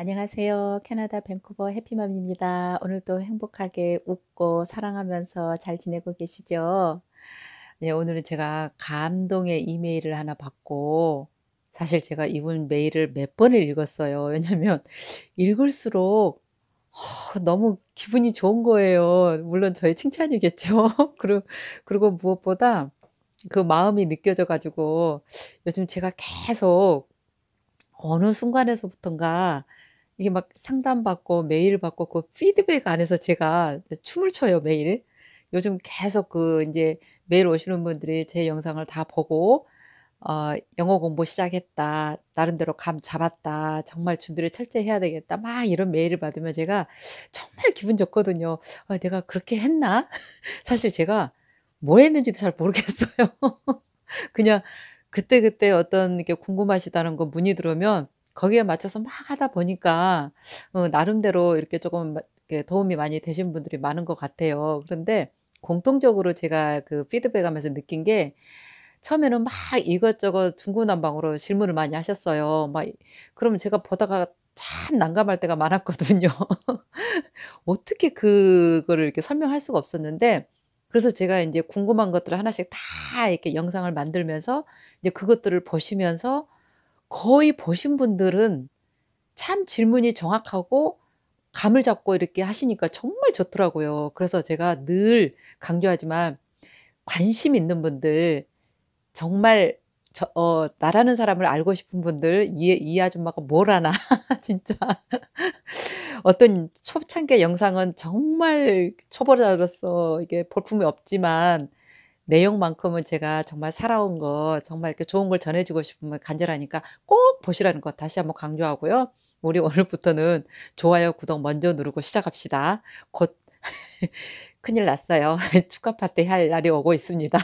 안녕하세요. 캐나다 밴쿠버 해피맘입니다. 오늘도 행복하게 웃고 사랑하면서 잘 지내고 계시죠? 네, 오늘은 제가 감동의 이메일을 하나 받고 사실 제가 이분 메일을 몇 번을 읽었어요. 왜냐면 읽을수록 너무 기분이 좋은 거예요. 물론 저의 칭찬이겠죠. 그리고 무엇보다 그 마음이 느껴져 가지고 요즘 제가 계속 어느 순간에서부턴가 이게 막 상담받고 메일 받고 그 피드백 안에서 제가 춤을 춰요, 매일. 요즘 계속 그 이제 매일 오시는 분들이 제 영상을 다 보고 어, 영어 공부 시작했다. 나름대로 감 잡았다. 정말 준비를 철저히 해야 되겠다. 막 이런 메일을 받으면 제가 정말 기분 좋거든요. 아, 내가 그렇게 했나? 사실 제가 뭐 했는지도 잘 모르겠어요. 그냥 그때그때 그때 어떤 게 궁금하시다는 거 문의 들어오면 거기에 맞춰서 막 하다 보니까 어, 나름대로 이렇게 조금 이렇게 도움이 많이 되신 분들이 많은 것 같아요. 그런데 공통적으로 제가 그 피드백하면서 느낀 게 처음에는 막 이것저것 중구난방으로 질문을 많이 하셨어요. 막 그러면 제가 보다가 참 난감할 때가 많았거든요. 어떻게 그거를 이렇게 설명할 수가 없었는데 그래서 제가 이제 궁금한 것들을 하나씩 다 이렇게 영상을 만들면서 이제 그것들을 보시면서 거의 보신 분들은 참 질문이 정확하고 감을 잡고 이렇게 하시니까 정말 좋더라고요. 그래서 제가 늘 강조하지만 관심 있는 분들 정말 저, 어, 나라는 사람을 알고 싶은 분들 이, 이 아줌마가 뭘 하나 진짜 어떤 초창기 영상은 정말 초보자로서 이게 볼품이 없지만 내용만큼은 제가 정말 살아온 거 정말 이렇게 좋은 걸 전해주고 싶으면 간절하니까 꼭 보시라는 것 다시 한번 강조하고요. 우리 오늘부터는 좋아요, 구독 먼저 누르고 시작합시다. 곧 큰일 났어요. 축하 파티 할 날이 오고 있습니다.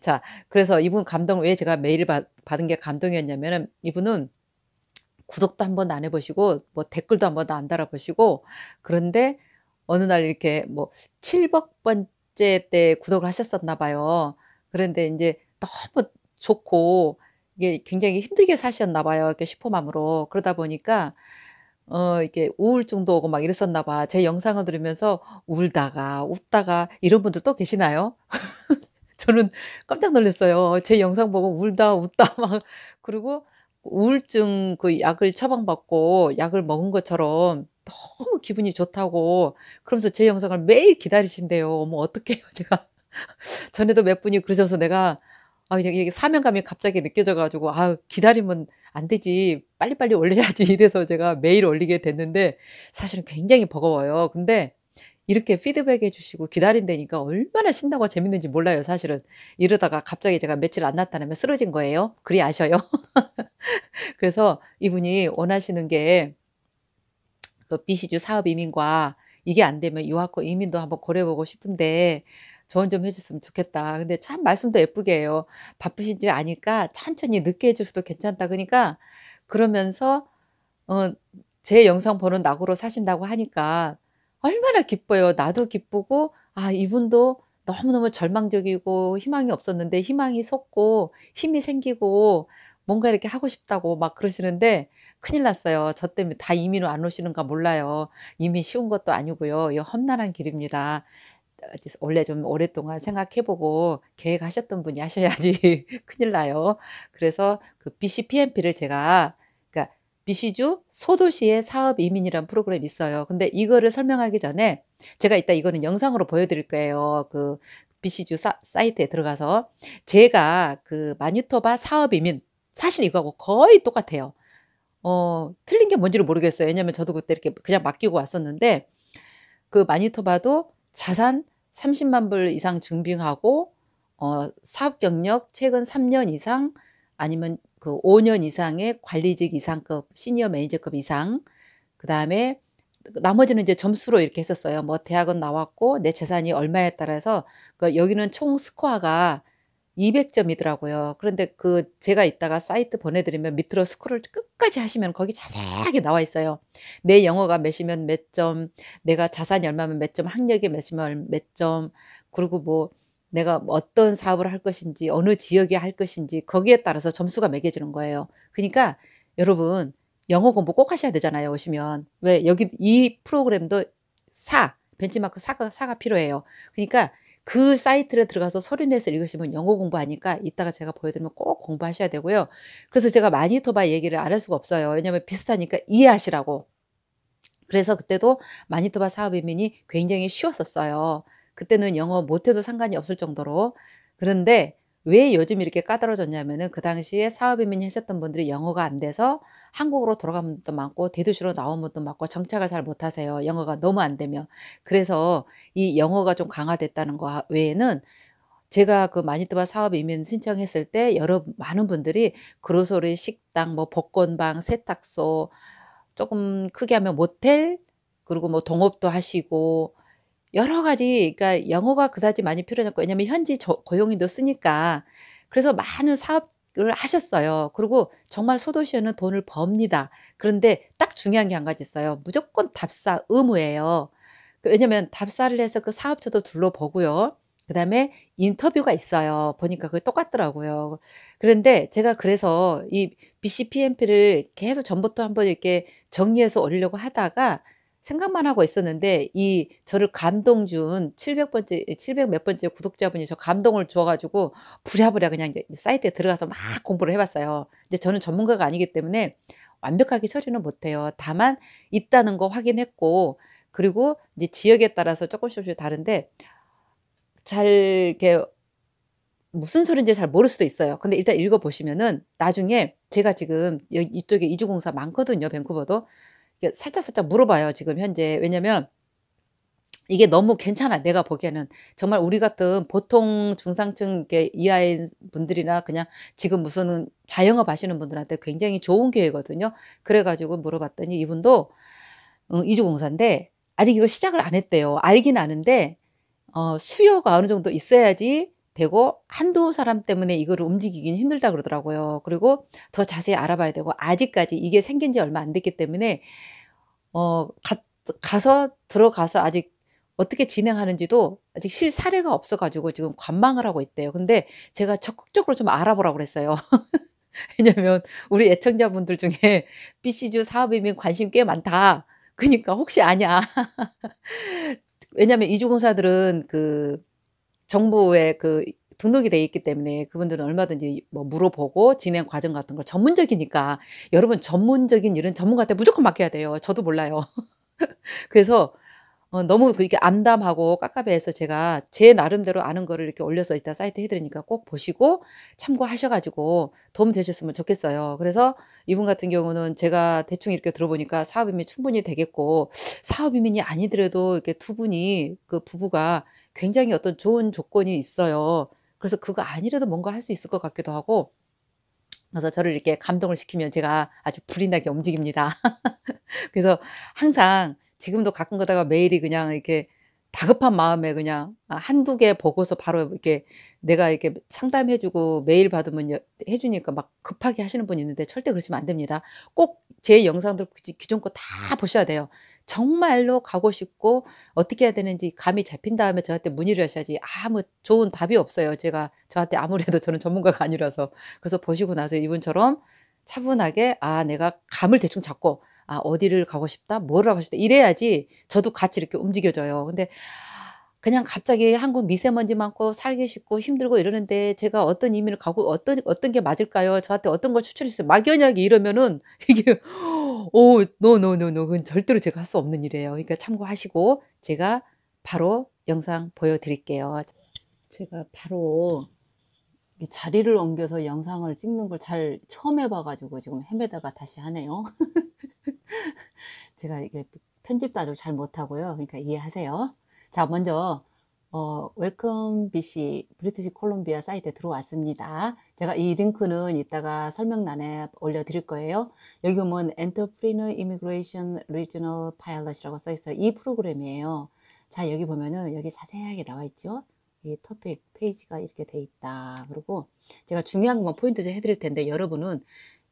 자, 그래서 이분 감동 왜 제가 메일 받, 받은 게 감동이었냐면은 이분은 구독도 한번 안 해보시고 뭐 댓글도 한번 안 달아보시고 그런데 어느 날 이렇게 뭐 7억 번 번째 때 구독을 하셨었나 봐요. 그런데 이제 너무 좋고 이게 굉장히 힘들게 사셨나 봐요. 이렇게 슈퍼맘으로. 그러다 보니까 어, 이게 우울증도 오고 막 이랬었나 봐. 제 영상을 들으면서 울다가 웃다가 이런 분들 또 계시나요? 저는 깜짝 놀랐어요. 제 영상 보고 울다 웃다 막 그리고 우울증 그 약을 처방받고 약을 먹은 것처럼 너무 기분이 좋다고 그러면서 제 영상을 매일 기다리신대요. 뭐 어떡해요 제가 전에도 몇 분이 그러셔서 내가 아 그냥 이게 사명감이 갑자기 느껴져가지고 아 기다리면 안 되지 빨리빨리 올려야지 이래서 제가 매일 올리게 됐는데 사실은 굉장히 버거워요. 근데 이렇게 피드백 해주시고 기다린다니까 얼마나 신나고 재밌는지 몰라요, 사실은. 이러다가 갑자기 제가 며칠 안 나타나면 쓰러진 거예요. 그리 아셔요. 그래서 이분이 원하시는 게그 비시주 사업 이민과 이게 안 되면 유학과 이민도 한번 고려해보고 싶은데 조언 좀 해줬으면 좋겠다. 근데 참 말씀도 예쁘게 해요. 바쁘신 줄 아니까 천천히 늦게 해줄수도 괜찮다. 그러니까 그러면서 어, 제 영상 보는 낙으로 사신다고 하니까 얼마나 기뻐요. 나도 기쁘고 아 이분도 너무너무 절망적이고 희망이 없었는데 희망이 솟고 힘이 생기고 뭔가 이렇게 하고 싶다고 막 그러시는데 큰일 났어요. 저 때문에 다 이민을 안 오시는가 몰라요. 이미 쉬운 것도 아니고요. 이 험난한 길입니다. 원래 좀 오랫동안 생각해보고 계획하셨던 분이 하셔야지 큰일 나요. 그래서 그 BCPMP를 제가 그러니까 BC주 소도시의 사업 이민이란 프로그램이 있어요. 근데 이거를 설명하기 전에 제가 이따 이거는 영상으로 보여드릴 거예요. 그 BC주 사, 사이트에 들어가서 제가 그 마니토바 사업 이민 사실 이거하고 거의 똑같아요. 어, 틀린 게 뭔지를 모르겠어요. 왜냐면 저도 그때 이렇게 그냥 맡기고 왔었는데 그 마니토바도 자산 30만 불 이상 증빙하고 어, 사업 경력 최근 3년 이상 아니면 그 5년 이상의 관리직 이상급, 시니어 매니저급 이상. 그다음에 나머지는 이제 점수로 이렇게 했었어요. 뭐 대학은 나왔고 내 재산이 얼마에 따라서 그 여기는 총 스코어가 200점이더라고요. 그런데 그 제가 이따가 사이트 보내드리면 밑으로 스크롤 끝까지 하시면 거기 자세하게 나와 있어요. 내 영어가 몇이면 몇 점, 내가 자산이 얼마면 몇 점, 학력이 몇이면 몇 점, 그리고 뭐 내가 뭐 어떤 사업을 할 것인지, 어느 지역에 할 것인지 거기에 따라서 점수가 매겨지는 거예요. 그러니까 여러분 영어 공부 꼭 하셔야 되잖아요. 오시면 왜 여기 이 프로그램도 4 벤치마크 4가 4가 필요해요. 그러니까 그 사이트를 들어가서 서류 내서 읽으시면 영어 공부하니까 이따가 제가 보여드리면 꼭 공부하셔야 되고요. 그래서 제가 마니토바 얘기를 안 할 수가 없어요. 왜냐하면 비슷하니까 이해하시라고. 그래서 그때도 마니토바 사업 이민이 굉장히 쉬웠었어요. 그때는 영어 못해도 상관이 없을 정도로. 그런데 왜 요즘 이렇게 까다로워졌냐면은 그 당시에 사업이민 했었던 분들이 영어가 안 돼서 한국으로 돌아간 분도 많고 대도시로 나온 분도 많고 정착을 잘 못하세요. 영어가 너무 안 되면 그래서 이 영어가 좀 강화됐다는 거 외에는 제가 그 마니또바 사업 이민 신청했을 때 여러 많은 분들이 그로소리 식당 뭐 복권방 세탁소 조금 크게 하면 모텔 그리고 뭐 동업도 하시고 여러 가지 그러니까 영어가 그다지 많이 필요하지 고 왜냐면 현지 저, 고용인도 쓰니까 그래서 많은 사업을 하셨어요. 그리고 정말 소도시에는 돈을 법니다. 그런데 딱 중요한 게 한 가지 있어요. 무조건 답사 의무예요. 그 왜냐면 답사를 해서 그 사업처도 둘러보고요. 그 다음에 인터뷰가 있어요. 보니까 그게 똑같더라고요. 그런데 제가 그래서 이 BCPMP를 계속 전부터 한번 이렇게 정리해서 올리려고 하다가 생각만 하고 있었는데 이 저를 감동 준 700번째 700 몇 번째 구독자분이 저 감동을 주어 가지고 부랴부랴 그냥 이제 사이트에 들어가서 막 공부를 해 봤어요. 이제 저는 전문가가 아니기 때문에 완벽하게 처리는 못 해요. 다만 있다는 거 확인했고 그리고 이제 지역에 따라서 조금씩 조금씩 다른데 잘 이렇게 무슨 소리인지 잘 모를 수도 있어요. 근데 일단 읽어보시면은 나중에 제가 지금 이쪽에 이주공사 많거든요. 밴쿠버도. 살짝 살짝 물어봐요. 지금 현재 왜냐면 이게 너무 괜찮아. 내가 보기에는 정말 우리 같은 보통 중상층 이하인 분들이나 그냥 지금 무슨 자영업 하시는 분들한테 굉장히 좋은 기회거든요. 그래가지고 물어봤더니 이분도 음, 이주공사인데 아직 이걸 시작을 안 했대요. 알긴 아는데 어, 수요가 어느 정도 있어야지 되고 한두 사람 때문에 이거를 움직이긴 힘들다 그러더라고요. 그리고 더 자세히 알아봐야 되고 아직까지 이게 생긴 지 얼마 안 됐기 때문에 어 가, 가서 들어가서 아직 어떻게 진행하는지도 아직 실 사례가 없어가지고 지금 관망을 하고 있대요. 근데 제가 적극적으로 좀 알아보라고 그랬어요. 왜냐면 우리 애청자분들 중에 BC주 사업이민 관심 꽤 많다. 그러니까 혹시 아냐. 왜냐면 이주공사들은 그 정부에그 등록이 돼 있기 때문에 그분들은 얼마든지 뭐 물어보고 진행 과정 같은 걸 전문적이니까 여러분 전문적인 일은 전문가한테 무조건 맡겨야 돼요. 저도 몰라요. 그래서 어, 너무 그렇게 암담하고 깝깝해서 제가 제 나름대로 아는 거를 이렇게 올려서 이따 사이트 해드리니까 꼭 보시고 참고하셔가지고 도움 되셨으면 좋겠어요. 그래서 이분 같은 경우는 제가 대충 이렇게 들어보니까 사업이면 충분히 되겠고 사업이면이 아니더라도 이렇게 두 분이 그 부부가 굉장히 어떤 좋은 조건이 있어요. 그래서 그거 아니라도 뭔가 할 수 있을 것 같기도 하고 그래서 저를 이렇게 감동을 시키면 제가 아주 불이 나게 움직입니다. 그래서 항상 지금도 가끔 가다가 메일이 그냥 이렇게 다급한 마음에 그냥 한두 개 보고서 바로 이렇게 내가 이렇게 상담해주고 메일 받으면 해주니까 막 급하게 하시는 분이 있는데 절대 그러시면 안 됩니다. 꼭 제 영상들 그 기존 거 다 보셔야 돼요. 정말로 가고 싶고 어떻게 해야 되는지 감이 잡힌 다음에 저한테 문의를 하셔야지 아무 뭐 좋은 답이 없어요. 제가 저한테 아무래도 저는 전문가가 아니라서 그래서 보시고 나서 이분처럼 차분하게 아 내가 감을 대충 잡고 아 어디를 가고 싶다, 뭐를 하고 싶다 이래야지 저도 같이 이렇게 움직여져요. 근데 그냥 갑자기 한국 미세먼지 많고 살기 쉽고 힘들고 이러는데 제가 어떤 의미를 갖고 어떤 어떤 게 맞을까요? 저한테 어떤 걸 추천했어요? 막연하게 이러면은 이게 오 노 노노노 어, 그건 절대로 제가 할 수 없는 일이에요. 그러니까 참고하시고 제가 바로 영상 보여드릴게요. 제가 바로 자리를 옮겨서 영상을 찍는 걸 잘 처음 해봐가지고 지금 헤매다가 다시 하네요. 제가 이게 편집도 아주 잘 못하고요. 그러니까 이해하세요. 자, 먼저 어, 웰컴 BC 브리티시 콜롬비아 사이트에 들어왔습니다. 제가 이 링크는 이따가 설명란에 올려드릴 거예요. 여기 보면 엔터프리너 이미그레이션 r i m m i g r 이라고 써있어요. 이 프로그램이에요. 자 여기 보면은 여기 자세하게 나와 있죠. 이 토픽 페이지가 이렇게 돼 있다. 그리고 제가 중요한 것만 포인트 좀 해드릴 텐데 여러분은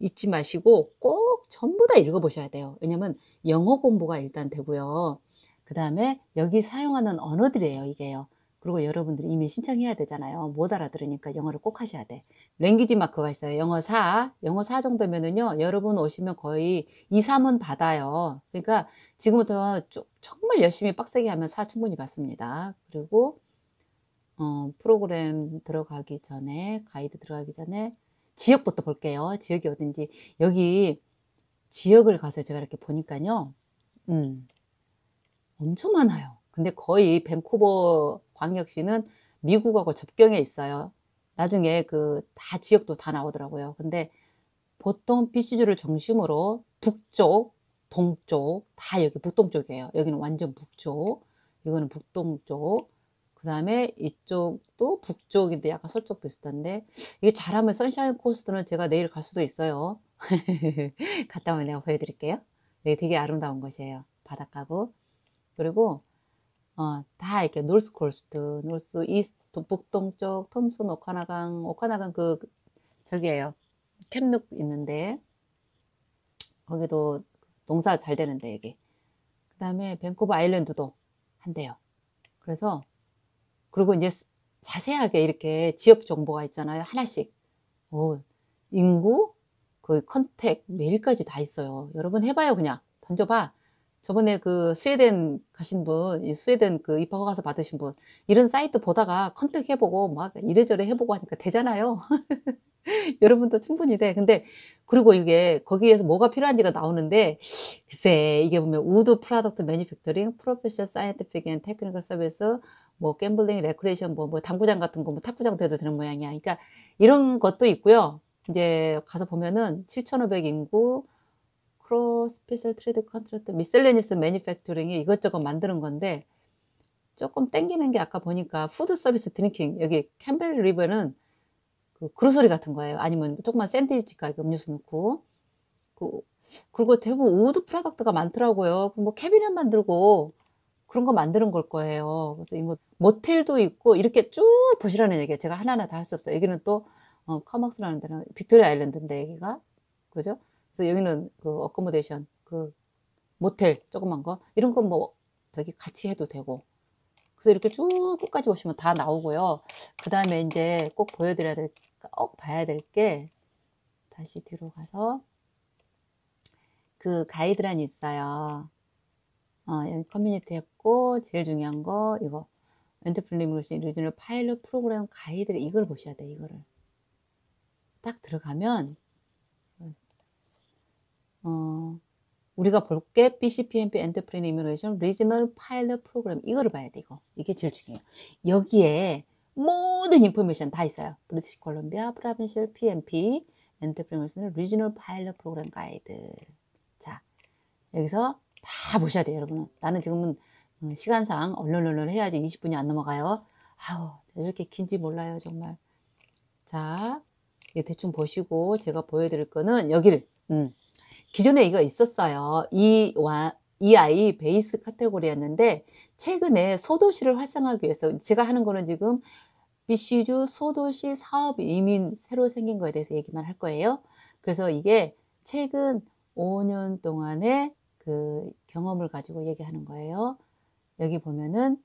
잊지 마시고 꼭 전부 다 읽어보셔야 돼요. 왜냐면 영어 공부가 일단 되고요. 그 다음에 여기 사용하는 언어들이에요, 이게요. 그리고 여러분들이 이미 신청해야 되잖아요. 못 알아들으니까 영어를 꼭 하셔야 돼. 랭귀지 마크가 있어요. 영어 4. 영어 4 정도면은요, 여러분 오시면 거의 2, 3은 받아요. 그러니까 지금부터 정말 열심히 빡세게 하면 4 충분히 받습니다. 그리고, 어, 프로그램 들어가기 전에, 가이드 들어가기 전에, 지역부터 볼게요. 지역이 어딘지. 여기, 지역을 가서 제가 이렇게 보니까요, 음, 엄청 많아요. 근데 거의 밴쿠버 광역시는 미국하고 접경에 있어요. 나중에 그 다 지역도 다 나오더라고요. 근데 보통 PC주를 중심으로 북쪽, 동쪽, 다 여기 북동쪽이에요. 여기는 완전 북쪽, 이거는 북동쪽, 그 다음에 이쪽도 북쪽인데 약간 서쪽 비슷한데 이게 잘하면 선샤인 코스트는 제가 내일 갈 수도 있어요. 갔다 오면 내가 보여드릴게요. 여기 네, 되게 아름다운 곳이에요. 바닷가고 그리고 어, 다 이렇게 노스 콜스트 노스 이스트, 북동쪽, 톰슨, 오카나강, 오카나강 그저기에요 캠룩 있는데 거기도 농사 잘 되는데 여기. 그 다음에 밴쿠버 아일랜드도 한대요. 그래서 그리고 이제 자세하게 이렇게 지역 정보가 있잖아요. 하나씩. 오, 인구, 그 컨택, 메일까지 다 있어요. 여러분 해봐요, 그냥. 던져봐. 저번에 그 스웨덴 가신 분, 스웨덴 그입학을 가서 받으신 분, 이런 사이트 보다가 컨택해보고 막 이래저래 해보고 하니까 되잖아요. 여러분도 충분히 돼. 근데, 그리고 이게 거기에서 뭐가 필요한지가 나오는데, 글쎄, 이게 보면 우드 프라덕트 매니팩터링, 프로페셔 사이언티픽 앤 테크니컬 서비스, 뭐 갬블링, 레크레이션, 뭐, 뭐 당구장 같은 거, 뭐탁구장돼도 되는 모양이야. 그러니까 이런 것도 있고요. 이제 가서 보면은 7,500 인구, 프로 스페셜 트레이드 컨트랙트 미셀레니스 매니팩트링이 이것저것 만드는 건데 조금 땡기는 게 아까 보니까 푸드 서비스 드링킹 여기 캠벨 리버는 그그루소리 같은 거예요. 아니면 조금만 샌드위치 가게 음료수 넣고 그 그리고 대부분 우드 프로덕트가 많더라고요. 뭐 캐비넷 만들고 그런 거 만드는 걸 거예요. 그래서 이거 모텔도 있고 이렇게 쭉 보시라는 얘기예요. 제가 하나하나 다 할 수 없어요. 여기는 또 어, 커먹스라는 데는 빅토리아 아일랜드인데 여기가 그죠? 그래서 여기는 그 어코모데이션, 그 모텔 조그만 거 이런 거 뭐 저기 같이 해도 되고. 그래서 이렇게 쭉 끝까지 오시면 다 나오고요. 그 다음에 이제 꼭 보여드려야 될, 꼭 봐야 될 게 다시 뒤로 가서 그 가이드란이 있어요. 어, 여기 커뮤니티 했고 제일 중요한 거 이거 엔터프리니시 리지널 파일럿 프로그램 가이드 를 이걸 보셔야 돼 이거를 딱 들어가면 어, 우리가 볼게 BCPMP Enterprise Innovation Regional 이 i l 지널 파일럿 프로그램 이거를 봐야 돼 이거 이게 제일 중요해요 여기에 모든 인포메이션 다 있어요 British Columbia PMP Enterprise e r i g 엔터프리너스는 리지널 파일럿 프로그램 가이드 자 여기서 다 보셔야 돼요 여러분은 나는 지금은 음, 시간상 얼른얼른 해야지 20분이 안 넘어가요 아우 이렇게 긴지 몰라요 정말 자 대충 보시고 제가 보여드릴 거는 여기를 음. 기존에 이거 있었어요. 이, 와, 이 아이 베이스 카테고리였는데 최근에 소도시를 활성화하기 위해서 제가 하는 거는 지금 BC주 소도시 사업 이민 새로 생긴 거에 대해서 얘기만 할 거예요. 그래서 이게 최근 5년 동안의 그 경험을 가지고 얘기하는 거예요. 여기 보면은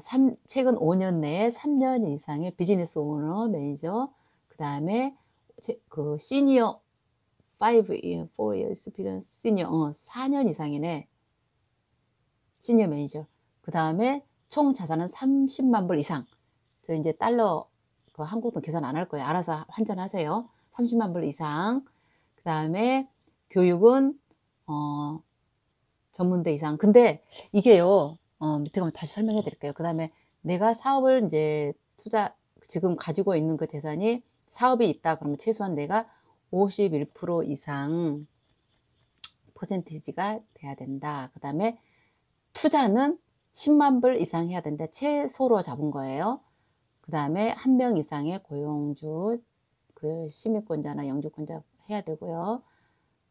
3, 어, 최근 5년 내에 3년 이상의 비즈니스 오너, 매니저, 그 다음에 그 시니어 5 year, 4 years, experience, senior, 어, 4년 이상이네. 시니어 매니저. 그 다음에 총 자산은 30만 불 이상. 저 이제 달러, 그 한국 도 계산 안 할 거예요. 알아서 환전하세요. 30만 불 이상. 그 다음에 교육은, 어, 전문대 이상. 근데 이게요, 어, 밑에 가면 다시 설명해 드릴게요. 그 다음에 내가 사업을 이제 투자, 지금 가지고 있는 그 재산이 사업이 있다 그러면 최소한 내가 51% 이상 퍼센티지가 돼야 된다. 그 다음에 투자는 10만 불 이상 해야 된다. 최소로 잡은 거예요. 그 다음에 한 명 이상의 고용주, 그 시민권자나 영주권자 해야 되고요.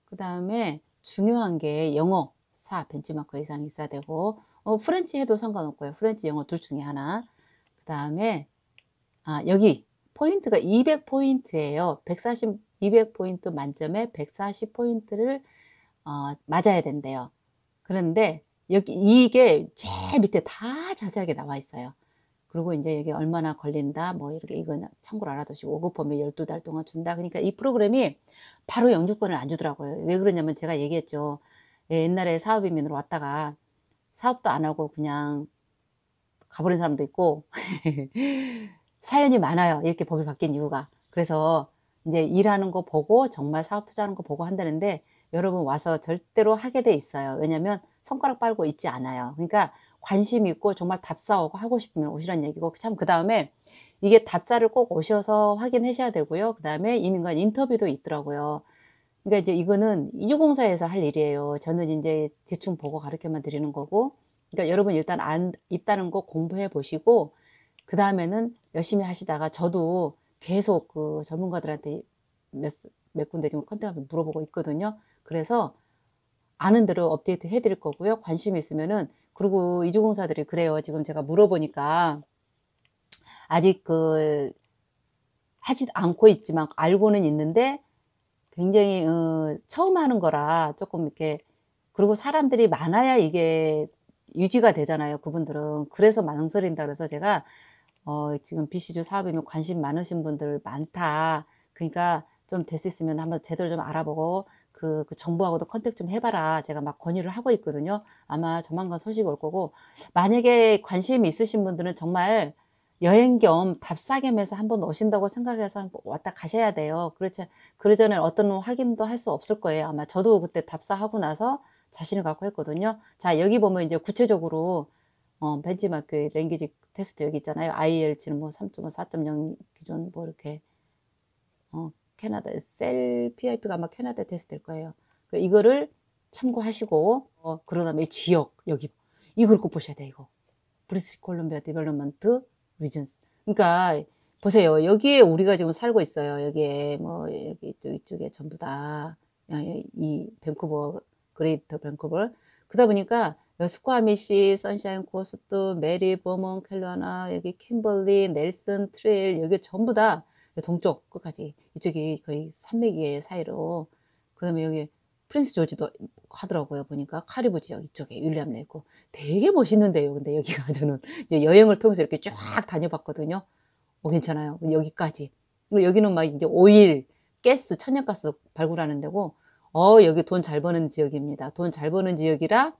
그 다음에 중요한 게 영어, 4 벤치마크 이상 있어야 되고, 어, 프렌치 해도 상관없고요. 프렌치, 영어 둘 중에 하나. 그 다음에, 아, 여기 포인트가 200포인트예요. 140 200포인트 만점에 140포인트를 어, 맞아야 된대요. 그런데 여기 이게 제일 밑에 다 자세하게 나와 있어요. 그리고 이제 이게 얼마나 걸린다 뭐 이렇게 이건 참고로 알아두시고 5급 범위 12달 동안 준다. 그러니까 이 프로그램이 바로 영주권을 안 주더라고요. 왜 그러냐면 제가 얘기했죠. 예, 옛날에 사업이민으로 왔다가 사업도 안 하고 그냥 가버린 사람도 있고 사연이 많아요. 이렇게 법이 바뀐 이유가. 그래서 이제 일하는 거 보고 정말 사업 투자하는 거 보고 한다는데 여러분 와서 절대로 하게 돼 있어요. 왜냐면 손가락 빨고 있지 않아요. 그러니까 관심 있고 정말 답사하고 하고 싶으면 오시란 얘기고 참 그 다음에 이게 답사를 꼭 오셔서 확인하셔야 되고요. 그 다음에 이민관 인터뷰도 있더라고요. 그러니까 이제 이거는 이주공사에서 할 일이에요. 저는 이제 대충 보고 가르켜만 드리는 거고. 그러니까 여러분 일단 안, 있다는 거 공부해 보시고 그 다음에는 열심히 하시다가 저도 계속 그 전문가들한테 몇, 몇 군데 지금 컨택하면 물어보고 있거든요. 그래서 아는 대로 업데이트 해드릴 거고요. 관심 있으면은 그리고 이주공사들이 그래요. 지금 제가 물어보니까 아직 그 하지 않고 있지만 알고는 있는데 굉장히 어, 처음 하는 거라 조금 이렇게 그리고 사람들이 많아야 이게 유지가 되잖아요. 그분들은 그래서 망설인다 그래서 제가 어, 지금 b c 주사업이면 관심 많으신 분들 많다. 그러니까 좀 될 수 있으면 한번 제대로 좀 알아보고 그, 그, 정부하고도 컨택 좀 해봐라. 제가 막 권유를 하고 있거든요. 아마 조만간 소식 올 거고 만약에 관심이 있으신 분들은 정말 여행 겸 답사 겸해서 한번 오신다고 생각해서 한번 왔다 가셔야 돼요. 그렇지 그러 전에 어떤 확인도 할 수 없을 거예요. 아마 저도 그때 답사하고 나서 자신을 갖고 했거든요. 자 여기 보면 이제 구체적으로 어, 벤치마크 랭귀지 테스트 여기 있잖아요. i l t 는뭐 3.5, 4.0 기준 뭐 이렇게 어, 캐나다 셀 PIP가 아마 캐나다 테스트일 거예요. 그 이거를 참고하시고 어, 그러다음에 지역 여기 이걸 꼭 보셔야 돼요. 이거 브리티시 콜롬비아 디벨롭먼트 리전스. 그러니까 보세요. 여기에 우리가 지금 살고 있어요. 여기에 뭐 여기 이쪽 이쪽에 전부 다 이 밴쿠버 그레이터 밴쿠버. 그러다 보니까 스쿠아 미시, 선샤인 코스트, 메리 버먼 캘로나 여기 킴벌리, 넬슨 트레일, 여기 전부 다 동쪽 끝까지 이쪽이 거의 산맥의 사이로 그다음에 여기 프린스 조지도 하더라고요 보니까 카리브 지역 이쪽에 윌리엄 레이고 되게 멋있는데요 근데 여기가 저는 여행을 통해서 이렇게 쫙 다녀봤거든요 어 괜찮아요 여기까지 그리고 여기는 막 이제 오일 가스 천연가스 발굴하는 데고 어 여기 돈 잘 버는 지역입니다 돈 잘 버는 지역이라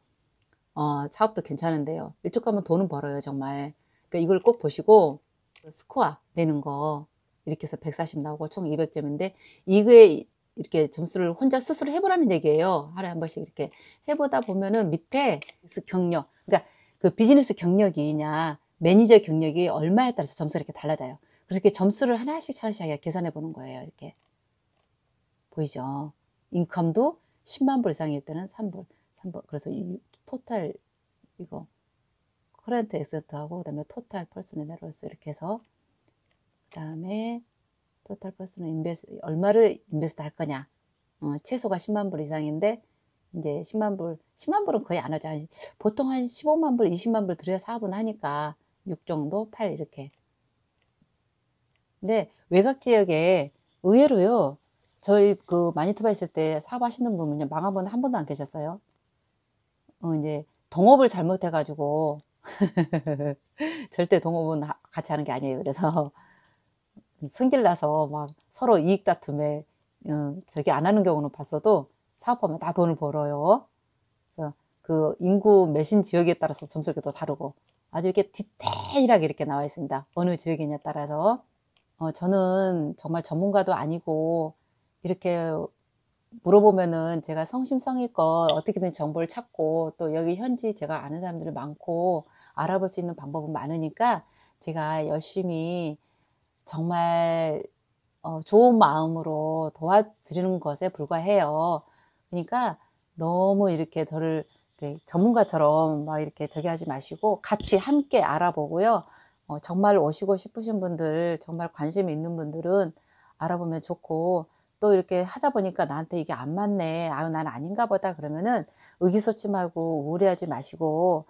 어, 사업도 괜찮은데요. 이쪽 가면 돈은 벌어요, 정말. 그러니까 이걸 꼭 보시고 스코어 내는 거 이렇게 해서 140 나오고 총 200점인데 이거에 이렇게 점수를 혼자 스스로 해보라는 얘기예요. 하루에 한 번씩 이렇게 해보다 보면은 밑에 경력, 그러니까 그 비즈니스 경력이냐 매니저 경력이 얼마에 따라서 점수가 이렇게 달라져요. 그렇게 점수를 하나씩 하나씩 계산해 보는 거예요. 이렇게 보이죠? 인컴도 10만 불 이상일 때는 3불, 3불. 그래서 토탈 이거 커런트 엑세트하고 그 다음에 토탈 퍼스는 에러스 이렇게 해서 그 다음에 토탈 퍼스는 인베스 얼마를 인베스트 할 거냐 어, 최소가 10만 불 이상인데 이제 10만 불 10만 불은 거의 안 하죠 보통 한 15만 불 20만 불 들여야 사업은 하니까 6 정도 8 이렇게 근데 외곽 지역에 의외로요 저희 그 마니토바 있을 때 사업하시는 분은요 망한 분은 한 번도 안 계셨어요 어, 이제 동업을 잘못해가지고 절대 동업은 같이 하는 게 아니에요. 그래서 성질나서 막 서로 이익 다툼에 음, 저기 안 하는 경우는 봤어도 사업하면 다 돈을 벌어요. 그래서 그 인구 매신 지역에 따라서 점수계도 다르고 아주 이렇게 디테일하게 이렇게 나와 있습니다. 어느 지역이냐 에 따라서 어, 저는 정말 전문가도 아니고 이렇게 물어보면은 제가 성심성의껏 어떻게든 정보를 찾고 또 여기 현지 제가 아는 사람들이 많고 알아볼 수 있는 방법은 많으니까 제가 열심히 정말 어, 좋은 마음으로 도와드리는 것에 불과해요. 그러니까 너무 이렇게 저를 전문가처럼 막 이렇게 저기 하지 마시고 같이 함께 알아보고요. 어, 정말 오시고 싶으신 분들, 정말 관심 있는 분들은 알아보면 좋고 또 이렇게 하다 보니까 나한테 이게 안 맞네. 아유, 난 아닌가 보다. 그러면은 의기소침하고 우울해하지 마시고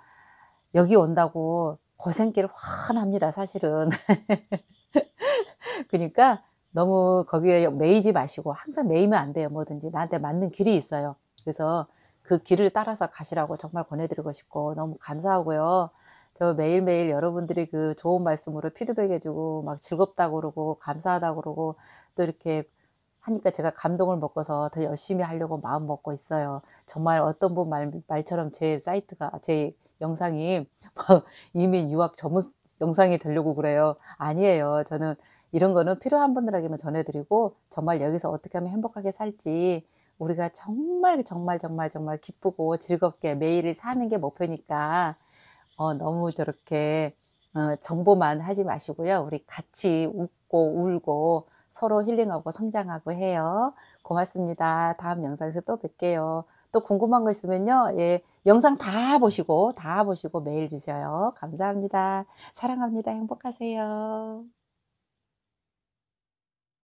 여기 온다고 고생길 환합니다. 사실은. 그러니까 너무 거기에 매이지 마시고 항상 매이면 안 돼요. 뭐든지 나한테 맞는 길이 있어요. 그래서 그 길을 따라서 가시라고 정말 권해드리고 싶고 너무 감사하고요. 저 매일매일 여러분들이 그 좋은 말씀으로 피드백해주고 막 즐겁다고 그러고 감사하다고 그러고 또 이렇게 하니까 제가 감동을 먹어서더 열심히 하려고 마음 먹고 있어요. 정말 어떤 분 말, 말처럼 제 사이트가, 제 영상이 뭐 이민 유학 전문 영상이 되려고 그래요. 아니에요. 저는 이런 거는 필요한 분들에게만 전해드리고 정말 여기서 어떻게 하면 행복하게 살지 우리가 정말 정말 정말 정말 기쁘고 즐겁게 매일을 사는 게 목표니까 어, 너무 저렇게 어, 정보만 하지 마시고요. 우리 같이 웃고 울고 서로 힐링하고 성장하고 해요. 고맙습니다. 다음 영상에서 또 뵐게요. 또 궁금한 거 있으면요. 예, 영상 다 보시고 다 보시고 메일 주셔요. 감사합니다. 사랑합니다. 행복하세요.